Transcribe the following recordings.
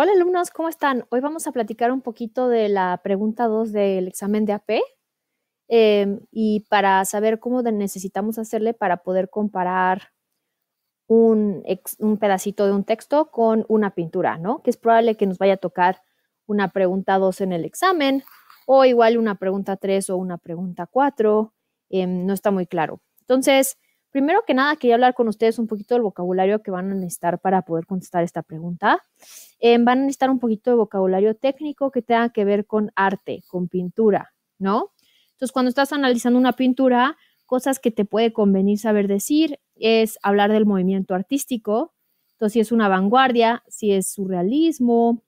Hola alumnos, ¿cómo están? Hoy vamos a platicar un poquito de la pregunta 2 del examen de AP em, y para saber cómo necesitamos hacerle para poder comparar un, pedacito de un texto con una pintura, ¿no? Que es probable que nos vaya a tocar una pregunta 2 en el examen o igual una pregunta 3 o una pregunta 4, em, no está muy claro. Entonces, Primero que nada, quería hablar con ustedes un poquito del vocabulario que van a necesitar para poder contestar esta pregunta. Eh, van a necesitar un poquito de vocabulario técnico que tenga que ver con arte, con pintura, ¿no? Entonces, cuando estás analizando una pintura, cosas que te puede convenir saber decir es hablar del movimiento artístico, entonces si es una vanguardia, si es surrealismo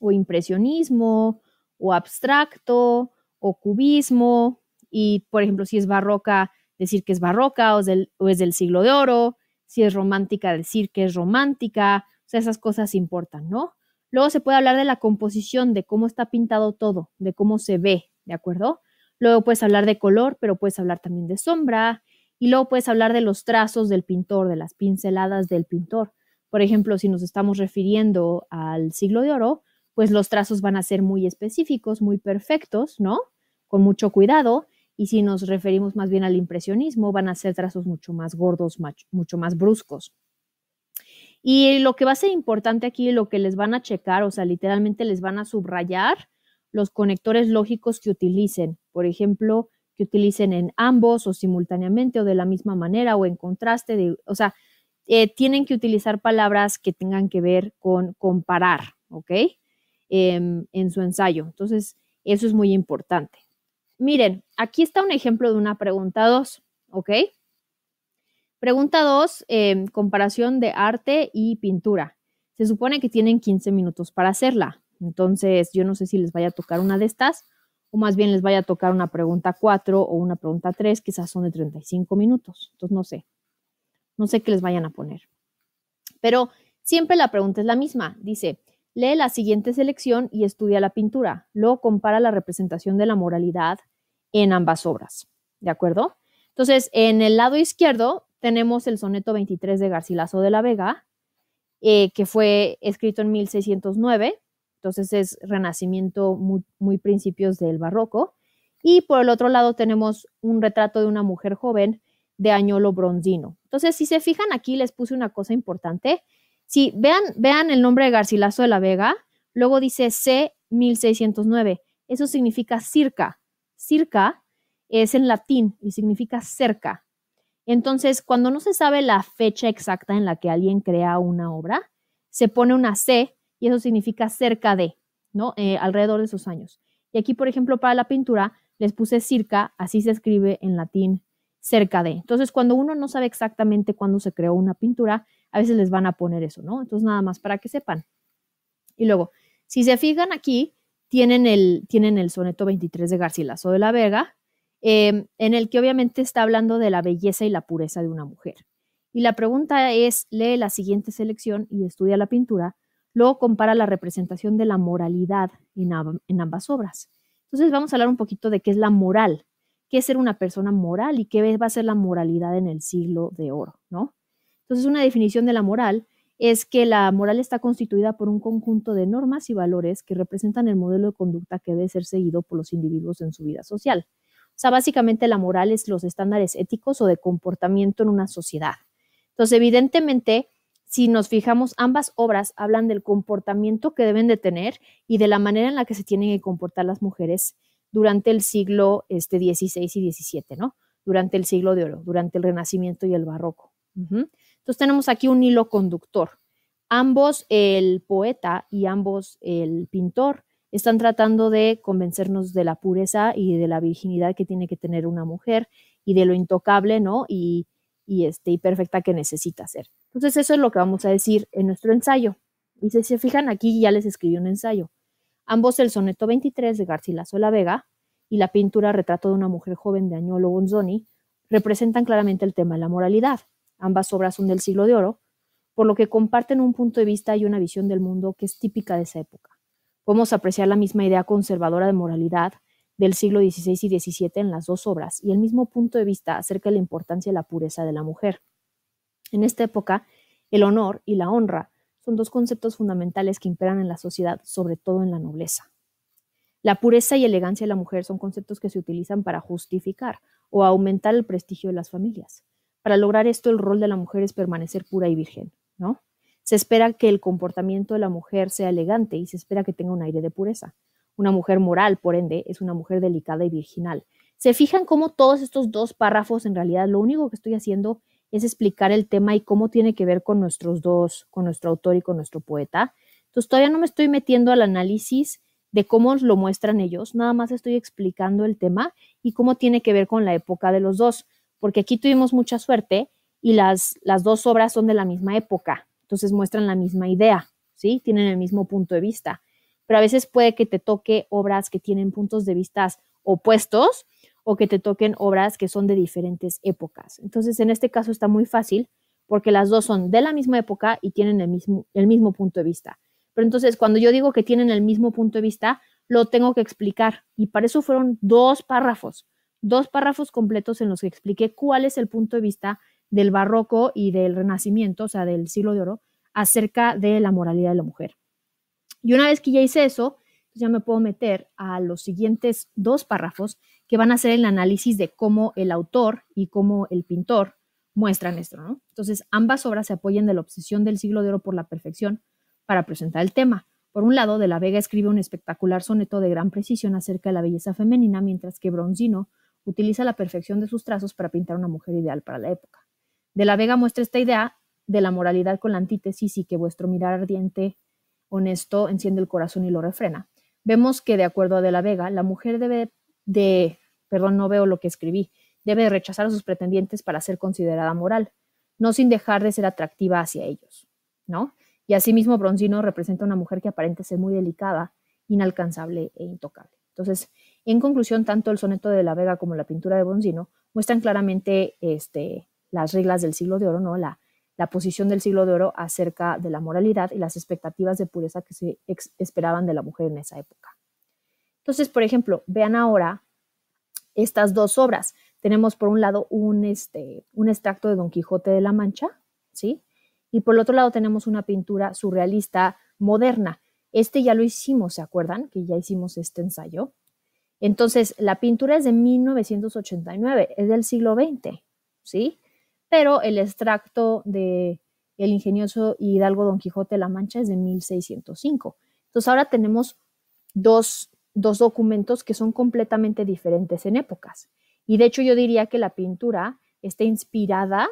o impresionismo o abstracto o cubismo y, por ejemplo, si es barroca decir que es barroca o es, del, siglo de oro, si es romántica, decir que es romántica, o sea, esas cosas importan, ¿no? Luego se puede hablar de la composición, de cómo está pintado todo, de cómo se ve, ¿de acuerdo? Luego puedes hablar de color, pero puedes hablar también de sombra, y luego puedes hablar de los trazos del pintor, de las pinceladas del pintor. Por ejemplo, si nos estamos refiriendo al siglo de oro, pues los trazos van a ser muy específicos, muy perfectos, ¿no? Con mucho cuidado. Y si nos referimos más bien al impresionismo, van a ser trazos mucho más gordos, mucho más bruscos. Y lo que va a ser importante aquí, lo que les van a checar, o sea, literalmente les van a subrayar los conectores lógicos que utilicen. Por ejemplo, que utilicen en ambos o simultáneamente o de la misma manera o en contraste. o sea, eh, tienen que utilizar palabras que tengan que ver con comparar, ¿ok? Em, en su ensayo. Entonces, eso es muy importante. Miren, aquí está un ejemplo de una pregunta 2, ¿ok? Pregunta 2, em, comparación de arte y pintura. Se supone que tienen 15 minutos para hacerla. Entonces, yo no sé si les vaya a tocar una de estas o más bien les vaya a tocar una pregunta 4 o una pregunta 3, quizás son de 35 minutos. Entonces, no sé. No sé qué les vayan a poner. Pero siempre la pregunta es la misma. Dice, lee la siguiente selección y estudia la pintura. Luego compara la representación de la moralidad en ambas obras. ¿De acuerdo? Entonces, en el lado izquierdo tenemos el soneto 23 de Garcilaso de la Vega, eh, que fue escrito en 1609, entonces es renacimiento muy, principios del barroco. Y por el otro lado tenemos un retrato de una mujer joven de Añolo Bronzino. Entonces, si se fijan aquí, les puse una cosa importante. Si vean, vean el nombre de Garcilaso de la Vega, luego dice C 1609. Eso significa circa circa es en latín y significa cerca. Entonces, cuando no se sabe la fecha exacta en la que alguien crea una obra, se pone una C y eso significa cerca de, ¿no? Eh, alrededor de esos años. Y aquí, por ejemplo, para la pintura les puse circa, así se escribe en latín, cerca de. Entonces, cuando uno no sabe exactamente cuándo se creó una pintura, a veces les van a poner eso, ¿no? Entonces, nada más para que sepan. Y luego, si se fijan aquí, tienen el, tienen el soneto 23 de Garcilaso de la Vega, em, en el que obviamente está hablando de la belleza y la pureza de una mujer. Y la pregunta es, lee la siguiente selección y estudia la pintura, luego compara la representación de la moralidad en, en ambas obras. Entonces vamos a hablar un poquito de qué es la moral, qué es ser una persona moral y qué va a ser la moralidad en el siglo de oro, ¿no? Entonces una definición de la moral es que la moral está constituida por un conjunto de normas y valores que representan el modelo de conducta que debe ser seguido por los individuos en su vida social. O sea, básicamente la moral es los estándares éticos o de comportamiento en una sociedad. Entonces, evidentemente, si nos fijamos, ambas obras hablan del comportamiento que deben de tener y de la manera en la que se tienen que comportar las mujeres durante el siglo este, XVI y XVII, ¿no? Durante el siglo de oro, durante el Renacimiento y el Barroco. Entonces tenemos aquí un hilo conductor. Ambos el poeta y ambos el pintor están tratando de convencernos de la pureza y de la virginidad que tiene que tener una mujer y de lo intocable, ¿no? Y, este, perfecta que necesita ser. Entonces eso es lo que vamos a decir en nuestro ensayo. Y si se fijan aquí ya les escribí un ensayo. Ambos el soneto 23 de Garcilaso la Vega y la pintura Retrato de una mujer joven de Añolo Bonzoni representan claramente el tema de la moralidad. Ambas obras son del siglo de oro, por lo que comparten un punto de vista y una visión del mundo que es típica de esa época. Podemos apreciar la misma idea conservadora de moralidad del siglo XVI y XVII en las dos obras y el mismo punto de vista acerca de la importancia y la pureza de la mujer. En esta época, el honor y la honra son dos conceptos fundamentales que imperan en la sociedad, sobre todo en la nobleza. La pureza y elegancia de la mujer son conceptos que se utilizan para justificar o aumentar el prestigio de las familias. Para lograr esto, el rol de la mujer es permanecer pura y virgen, ¿no? Se espera que el comportamiento de la mujer sea elegante y se espera que tenga un aire de pureza. Una mujer moral, por ende, es una mujer delicada y virginal. Se fijan cómo todos estos dos párrafos, en realidad, lo único que estoy haciendo es explicar el tema y cómo tiene que ver con nuestros dos, con nuestro autor y con nuestro poeta. Entonces, todavía no me estoy metiendo al análisis de cómo lo muestran ellos, nada más estoy explicando el tema y cómo tiene que ver con la época de los dos porque aquí tuvimos mucha suerte y las, las dos obras son de la misma época, entonces muestran la misma idea, ¿sí? Tienen el mismo punto de vista, pero a veces puede que te toque obras que tienen puntos de vista opuestos o que te toquen obras que son de diferentes épocas. Entonces, en este caso está muy fácil porque las dos son de la misma época y tienen el mismo, el mismo punto de vista. Pero entonces, cuando yo digo que tienen el mismo punto de vista, lo tengo que explicar. Y para eso fueron dos párrafos dos párrafos completos en los que expliqué cuál es el punto de vista del barroco y del renacimiento, o sea, del siglo de oro, acerca de la moralidad de la mujer. Y una vez que ya hice eso, pues ya me puedo meter a los siguientes dos párrafos que van a ser el análisis de cómo el autor y cómo el pintor muestran esto, ¿no? Entonces, ambas obras se apoyan de la obsesión del siglo de oro por la perfección para presentar el tema. Por un lado, De la Vega escribe un espectacular soneto de gran precisión acerca de la belleza femenina, mientras que Bronzino utiliza la perfección de sus trazos para pintar una mujer ideal para la época. De la Vega muestra esta idea de la moralidad con la antítesis y que vuestro mirar ardiente, honesto, enciende el corazón y lo refrena. Vemos que, de acuerdo a De la Vega, la mujer debe de, perdón, no veo lo que escribí, debe rechazar a sus pretendientes para ser considerada moral, no sin dejar de ser atractiva hacia ellos, ¿no? Y asimismo, Bronzino representa una mujer que aparenta ser muy delicada, inalcanzable e intocable. Entonces, en conclusión, tanto el soneto de la Vega como la pintura de Bonzino muestran claramente este, las reglas del siglo de oro, ¿no? La, la posición del siglo de oro acerca de la moralidad y las expectativas de pureza que se esperaban de la mujer en esa época. Entonces, por ejemplo, vean ahora estas dos obras. Tenemos por un lado un, este, un extracto de Don Quijote de la Mancha, ¿sí? Y por el otro lado tenemos una pintura surrealista moderna. Este ya lo hicimos, ¿se acuerdan? Que ya hicimos este ensayo. Entonces, la pintura es de 1989, es del siglo XX, ¿sí? Pero el extracto de El ingenioso Hidalgo Don Quijote de la Mancha es de 1605. Entonces, ahora tenemos dos, documentos que son completamente diferentes en épocas. Y de hecho, yo diría que la pintura está inspirada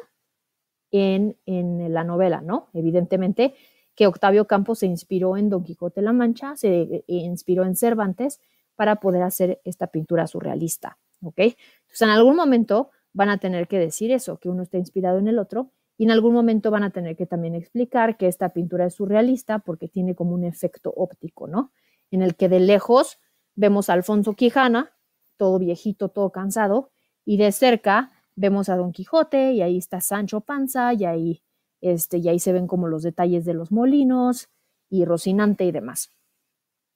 en, en la novela, ¿no? Evidentemente que Octavio Campos se inspiró en Don Quijote de la Mancha, se eh, inspiró en Cervantes, para poder hacer esta pintura surrealista, ¿ok? Entonces, en algún momento van a tener que decir eso, que uno está inspirado en el otro, y en algún momento van a tener que también explicar que esta pintura es surrealista porque tiene como un efecto óptico, ¿no? En el que de lejos vemos a Alfonso Quijana, todo viejito, todo cansado, y de cerca vemos a Don Quijote y ahí está Sancho Panza y ahí, este, y ahí se ven como los detalles de los molinos y Rocinante y demás.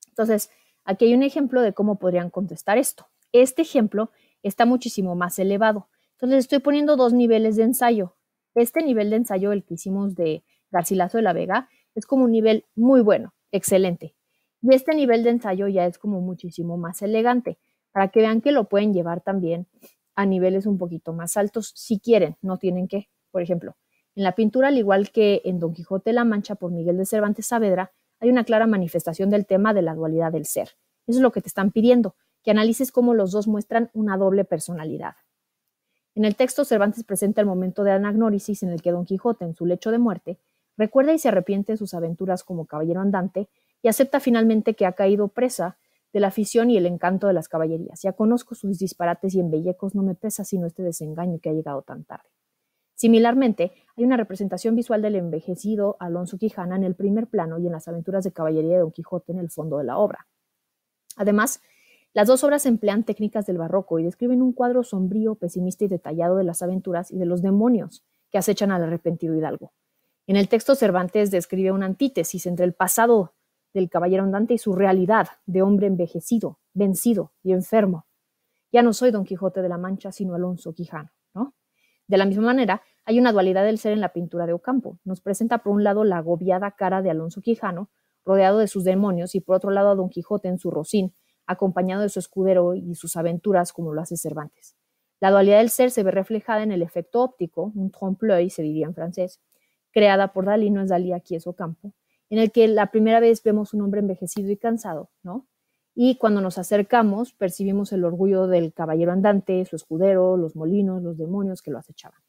Entonces, Aquí hay un ejemplo de cómo podrían contestar esto. Este ejemplo está muchísimo más elevado. Entonces estoy poniendo dos niveles de ensayo. Este nivel de ensayo, el que hicimos de Garcilaso de la Vega, es como un nivel muy bueno, excelente. Y este nivel de ensayo ya es como muchísimo más elegante, para que vean que lo pueden llevar también a niveles un poquito más altos, si quieren, no tienen que. Por ejemplo, en la pintura, al igual que en Don Quijote de la Mancha por Miguel de Cervantes Saavedra, hay una clara manifestación del tema de la dualidad del ser. Eso es lo que te están pidiendo, que analices cómo los dos muestran una doble personalidad. En el texto, Cervantes presenta el momento de anagnórisis en el que Don Quijote, en su lecho de muerte, recuerda y se arrepiente de sus aventuras como caballero andante y acepta finalmente que ha caído presa de la afición y el encanto de las caballerías. Ya conozco sus disparates y embellecos, no me pesa sino este desengaño que ha llegado tan tarde. Similarmente, hay una representación visual del envejecido Alonso Quijana en el primer plano y en las aventuras de caballería de Don Quijote en el fondo de la obra. Además, las dos obras emplean técnicas del barroco y describen un cuadro sombrío, pesimista y detallado de las aventuras y de los demonios que acechan al arrepentido hidalgo. En el texto Cervantes describe una antítesis entre el pasado del caballero andante y su realidad de hombre envejecido, vencido y enfermo. Ya no soy Don Quijote de la Mancha, sino Alonso Quijano. De la misma manera, hay una dualidad del ser en la pintura de Ocampo. Nos presenta por un lado la agobiada cara de Alonso Quijano, rodeado de sus demonios, y por otro lado a Don Quijote en su Rocín, acompañado de su escudero y sus aventuras como lo hace Cervantes. La dualidad del ser se ve reflejada en el efecto óptico, un trompe se diría en francés, creada por Dalí, no es Dalí, aquí es Ocampo, en el que la primera vez vemos un hombre envejecido y cansado, ¿no? y cuando nos acercamos percibimos el orgullo del caballero andante, su escudero, los molinos, los demonios que lo acechaban.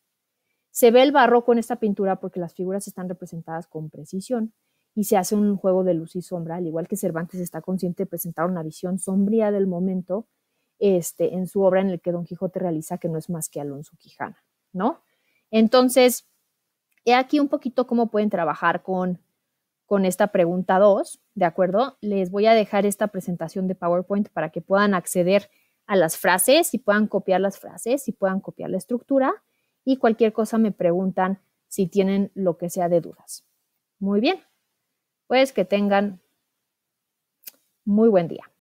Se ve el barroco en esta pintura porque las figuras están representadas con precisión y se hace un juego de luz y sombra, al igual que Cervantes está consciente de presentar una visión sombría del momento este, en su obra en el que Don Quijote realiza que no es más que Alonso Quijana, ¿no? Entonces, he aquí un poquito cómo pueden trabajar con con esta pregunta 2, ¿de acuerdo? Les voy a dejar esta presentación de PowerPoint para que puedan acceder a las frases y puedan copiar las frases y puedan copiar la estructura y cualquier cosa me preguntan si tienen lo que sea de dudas. Muy bien, pues que tengan muy buen día.